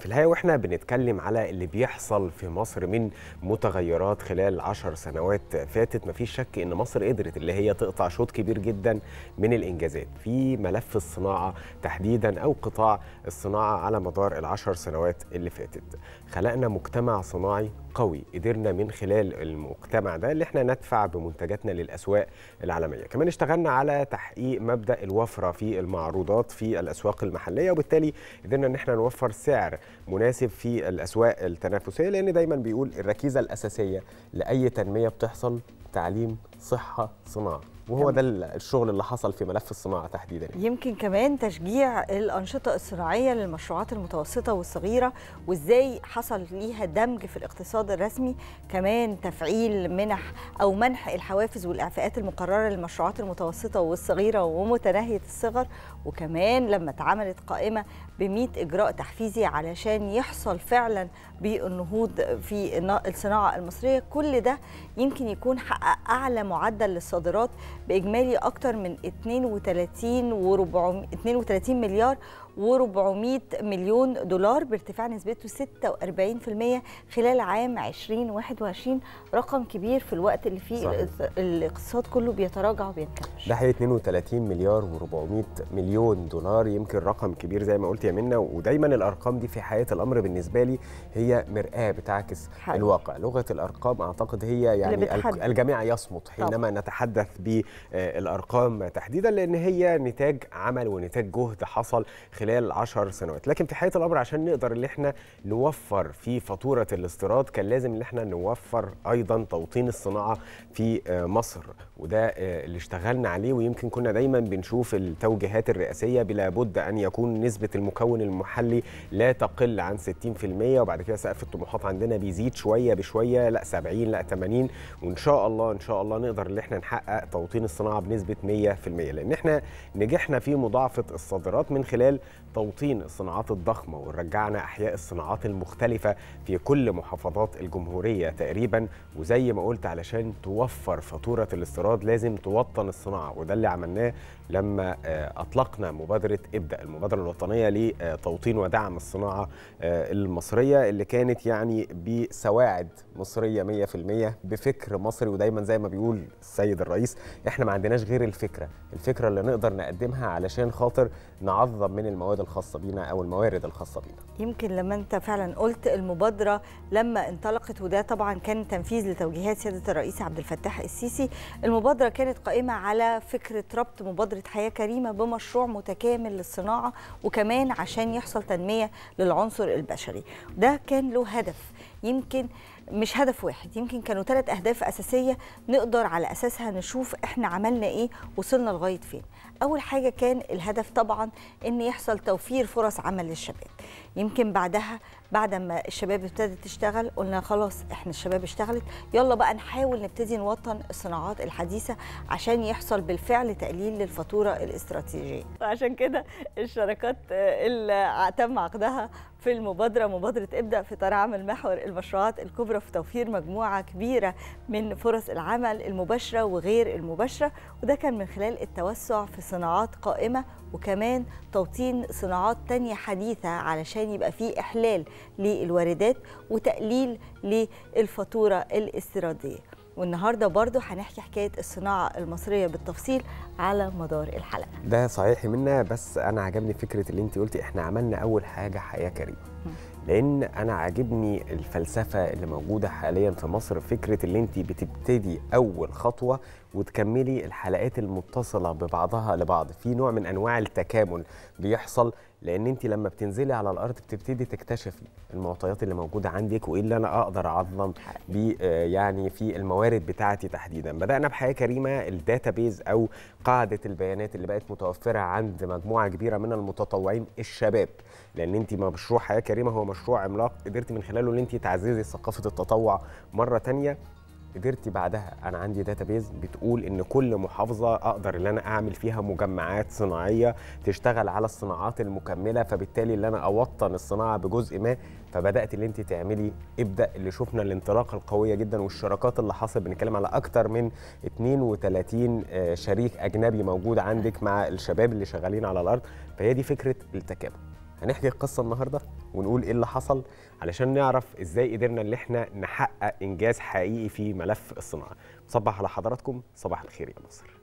في الحقيقه واحنا بنتكلم على اللي بيحصل في مصر من متغيرات خلال عشر سنوات فاتت مفيش شك ان مصر قدرت اللي هي تقطع شوط كبير جدا من الانجازات في ملف الصناعه تحديدا او قطاع الصناعه على مدار العشر سنوات اللي فاتت خلقنا مجتمع صناعي قوي قدرنا من خلال المجتمع ده اللي احنا ندفع بمنتجاتنا للاسواق العالميه كمان اشتغلنا على تحقيق مبدا الوفره في المعروضات في الاسواق المحليه وبالتالي قدرنا ان احنا نوفر سعر مناسب في الاسواق التنافسيه لان دايما بيقول الركيزه الاساسيه لاي تنميه بتحصل تعليم صحه صناعه وهو ده الشغل اللي حصل في ملف الصناعه تحديدا يمكن كمان تشجيع الانشطه الصناعيه للمشروعات المتوسطه والصغيره وازاي حصل ليها دمج في الاقتصاد الرسمي كمان تفعيل منح او منح الحوافز والاعفاءات المقرره للمشروعات المتوسطه والصغيره ومتناهيه الصغر وكمان لما اتعملت قائمه ب 100 اجراء تحفيزي علشان يحصل فعلا بالنهوض في الصناعه المصريه كل ده يمكن يكون حقق اعلى معدل للصادرات باجمالي اكتر من 32 و 432 مليار و400 مليون دولار بارتفاع نسبته 46% خلال عام 2021 رقم كبير في الوقت اللي فيه صحيح. الاقتصاد كله بيتراجع وبينكمش ده حقيقي 32 مليار و400 مليون دولار يمكن رقم كبير زي ما قلت يا منى ودايما الارقام دي في حياه الامر بالنسبه لي هي مرآه بتعكس حقيقي. الواقع لغه الارقام اعتقد هي يعني الجميع يصمت حينما طبعا. نتحدث بالارقام تحديدا لان هي نتاج عمل ونتاج جهد حصل خلال 10 سنوات لكن في حقيقه الامر عشان نقدر ان احنا نوفر في فاتوره الاستيراد كان لازم ان احنا نوفر ايضا توطين الصناعه في آه، مصر وده آه، اللي اشتغلنا عليه ويمكن كنا دايما بنشوف التوجيهات الرئاسيه بلا بد ان يكون نسبه المكون المحلي لا تقل عن 60% وبعد كده سقف الطموحات عندنا بيزيد شويه بشويه لا 70 لا 80 وان شاء الله ان شاء الله نقدر ان احنا نحقق توطين الصناعه بنسبه 100% لان احنا نجحنا في مضاعفه الصادرات من خلال توطين الصناعات الضخمة ورجعنا أحياء الصناعات المختلفة في كل محافظات الجمهورية تقريبا وزي ما قلت علشان توفر فاتورة الاستيراد لازم توطن الصناعة وده اللي عملناه لما آه، أطلقنا مبادرة ابدأ المبادرة الوطنية لتوطين ودعم الصناعة آه، المصرية اللي كانت يعني بسواعد مصرية 100% بفكر مصري ودايما زي ما بيقول السيد الرئيس احنا ما عندناش غير الفكرة الفكرة اللي نقدر نقدمها علشان خاطر نعظم من المواد الخاصه بينا او الموارد الخاصه بينا يمكن لما انت فعلا قلت المبادره لما انطلقت وده طبعا كان تنفيذ لتوجيهات سياده الرئيس عبد الفتاح السيسي المبادره كانت قائمه على فكره ربط مبادره حياه كريمه بمشروع متكامل للصناعه وكمان عشان يحصل تنميه للعنصر البشري ده كان له هدف يمكن مش هدف واحد يمكن كانوا ثلاث اهداف اساسيه نقدر على اساسها نشوف احنا عملنا ايه وصلنا لغايه فين اول حاجه كان الهدف طبعا ان يحصل توفير فرص عمل للشباب يمكن بعدها بعد ما الشباب ابتدت تشتغل قلنا خلاص احنا الشباب اشتغلت يلا بقى نحاول نبتدي نوطن الصناعات الحديثه عشان يحصل بالفعل تقليل للفاتوره الاستراتيجيه عشان كده الشركات اللي تم عقدها في المبادرة مبادرة ابدأ في ترعم محور المشروعات الكبرى في توفير مجموعة كبيرة من فرص العمل المباشرة وغير المباشرة وده كان من خلال التوسع في صناعات قائمة وكمان توطين صناعات تانية حديثة علشان يبقى فيه إحلال للواردات وتقليل للفاتورة الاستيرادية والنهارده برضو هنحكي حكايه الصناعه المصريه بالتفصيل على مدار الحلقه ده صحيح منا بس انا عجبني فكره اللي انت قلتي احنا عملنا اول حاجه حياه كريمه لان انا عاجبني الفلسفه اللي موجوده حاليا في مصر فكره اللي انت بتبتدي اول خطوه وتكملي الحلقات المتصله ببعضها لبعض في نوع من انواع التكامل بيحصل لان انت لما بتنزلي على الارض بتبتدي تكتشفي المعطيات اللي موجوده عندك وايه اللي انا اقدر اعظم بيه آه، يعني في الموارد بتاعتي تحديدا بدانا بحياه كريمه الداتابيز او قاعده البيانات اللي بقت متوفره عند مجموعه كبيره من المتطوعين الشباب لان انت مشروع حياه كريمه هو مشروع عملاق قدرتي من خلاله ان انت تعززي ثقافه التطوع مره ثانيه قدرتي بعدها انا عندي داتابيز بتقول ان كل محافظه اقدر ان انا اعمل فيها مجمعات صناعيه تشتغل على الصناعات المكمله فبالتالي ان انا اوطن الصناعه بجزء ما فبدات اللي انت تعملي ابدا اللي شفنا الانطلاقه القويه جدا والشراكات اللي حصل بنتكلم على اكتر من 32 آه، شريك اجنبي موجود عندك مع الشباب اللي شغالين على الارض فهي دي فكره التكامل هنحكي القصه النهارده ونقول ايه اللي حصل علشان نعرف ازاي قدرنا ان احنا نحقق انجاز حقيقي في ملف الصناعه. صباح على حضراتكم صباح الخير يا مصر.